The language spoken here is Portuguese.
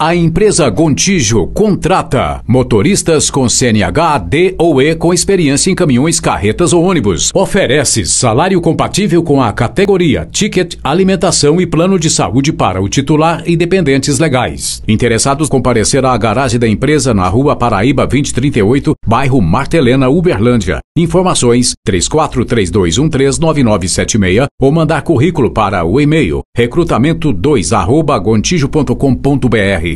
A empresa Gontijo contrata motoristas com CNH D ou E com experiência em caminhões, carretas ou ônibus. Oferece salário compatível com a categoria, ticket, alimentação e plano de saúde para o titular e dependentes legais. Interessados comparecer à garagem da empresa na Rua Paraíba 2038, bairro Martelena, Uberlândia. Informações 3432139976 ou mandar currículo para o e-mail recrutamento2@gontijo.com.br.